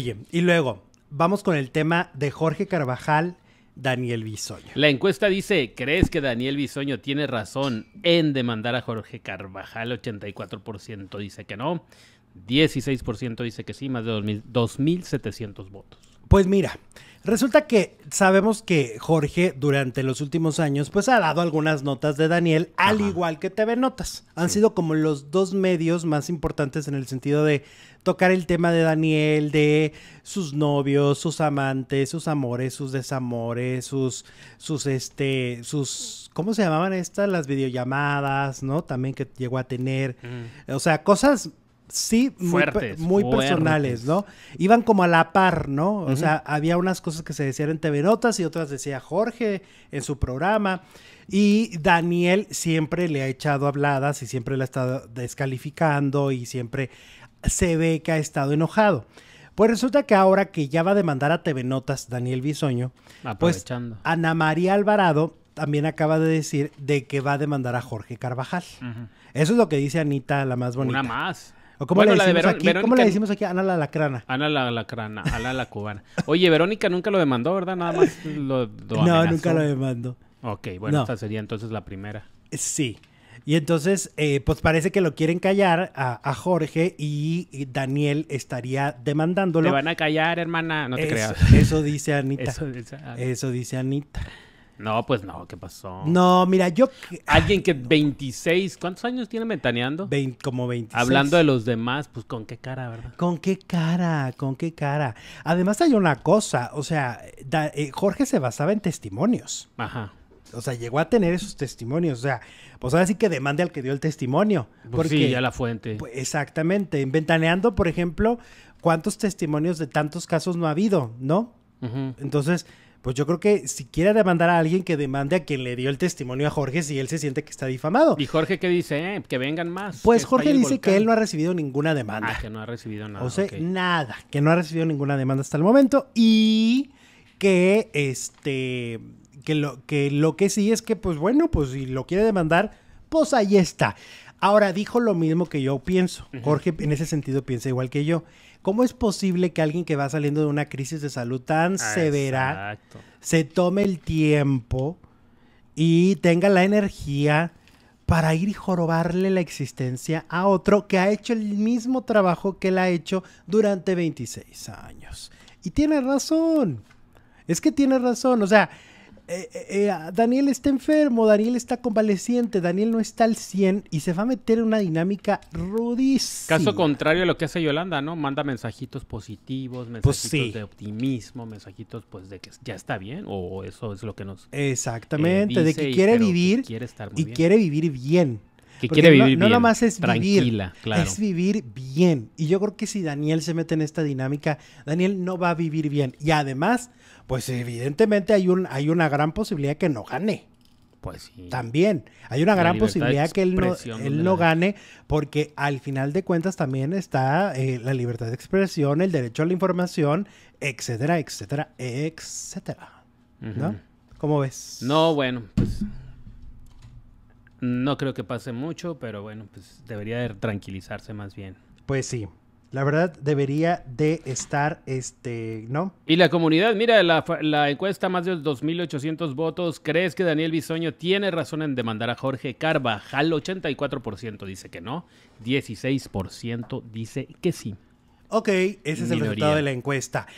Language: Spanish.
Oye, y luego vamos con el tema de Jorge Carvajal, Daniel Bisoño. La encuesta dice, ¿crees que Daniel Bisoño tiene razón en demandar a Jorge Carvajal? 84% dice que no, 16% dice que sí, más de 2.700 votos. Pues mira, Resulta que sabemos que Jorge durante los últimos años pues ha dado algunas notas de Daniel, al igual que TV Notas. Han sido como los dos medios más importantes en el sentido de tocar el tema de Daniel, de sus novios, sus amantes, sus amores, sus desamores, sus, sus, este, sus, ¿cómo se llamaban estas? Las videollamadas, ¿no? También que llegó a tener. O sea, cosas Sí, muy, personales, ¿no? Iban como a la par, ¿no? O sea, había unas cosas que se decían en TV Notas y otras decía Jorge en su programa. Y Daniel siempre le ha echado habladas y siempre le ha estado descalificando y siempre se ve que ha estado enojado. Pues resulta que ahora que ya va a demandar a TV Notas Daniel Bisoño, pues Ana María Alvarado también acaba de decir de que va a demandar a Jorge Carvajal. Eso es lo que dice Anita, la más bonita. Una más cómo, le, decimos aquí? Ana la lacrana. Ana la lacrana, Ana la cubana. Oye, Verónica nunca lo demandó, ¿verdad? Nada más lo, lo No, nunca lo demandó. Ok, bueno, esta sería entonces la primera. Sí. Y entonces, eh, pues parece que lo quieren callar a, Jorge y, Daniel estaría demandándolo. Te van a callar, hermana, no te creas. Eso dice Anita. eso dice Anita. No, pues no, ¿qué pasó? No, mira, yo... Alguien que 26, ¿cuántos años tiene ventaneando? como 26. Hablando de los demás, pues con qué cara, ¿verdad? Con qué cara, con qué cara. Además hay una cosa, o sea, eh, Jorge se basaba en testimonios. Ajá. O sea, llegó a tener esos testimonios. O sea, pues ahora sí que demande al que dio el testimonio. Pues porque, sí, ya la fuente. Pues, exactamente. Ventaneando, por ejemplo, ¿cuántos testimonios de tantos casos no ha habido, no? Entonces, pues yo creo que si quiere demandar a alguien que demande a quien le dio el testimonio a Jorge si él se siente que está difamado. ¿Y Jorge qué dice? Eh, que vengan más. Pues Jorge dice que él no ha recibido ninguna demanda. Ah, que no ha recibido nada. O sea, nada, que no ha recibido ninguna demanda hasta el momento y que este lo que lo que sí es que pues bueno, pues si lo quiere demandar, pues ahí está. Ahora, dijo lo mismo que yo pienso. Jorge en ese sentido piensa igual que yo. ¿Cómo es posible que alguien que va saliendo de una crisis de salud tan ah, severa se tome el tiempo y tenga la energía para ir y jorobarle la existencia a otro que ha hecho el mismo trabajo que él ha hecho durante 26 años? Y tiene razón. Es que tiene razón. O sea, eh, eh, eh, Daniel está enfermo, Daniel está convaleciente, Daniel no está al 100 y se va a meter en una dinámica rudísima. Caso contrario a lo que hace Yolanda, ¿no? Manda mensajitos positivos, pues mensajitos de optimismo, mensajitos pues de que ya está bien o eso es lo que nos Exactamente, de que quiere vivir quiere estar y quiere vivir bien. Que quiere vivir no, bien. No nomás es vivir, es vivir bien. Y yo creo que si Daniel se mete en esta dinámica, Daniel no va a vivir bien. Y además, pues evidentemente hay, un, hay una gran posibilidad que no gane. Pues sí. También. Hay una gran posibilidad que él no, él no gane porque al final de cuentas también está eh, la libertad de expresión, el derecho a la información, etcétera, etcétera, etcétera. ¿No? ¿Cómo ves? No, bueno, pues no creo que pase mucho, pero bueno, pues debería de tranquilizarse más bien. Pues sí, la verdad debería de estar, este, ¿no? Y la comunidad, mira, la, la encuesta más de 2.800 votos. ¿Crees que Daniel Bisoño tiene razón en demandar a Jorge Carvajal? 84% dice que no, 16% dice que sí. Ok, ese es el resultado de la encuesta.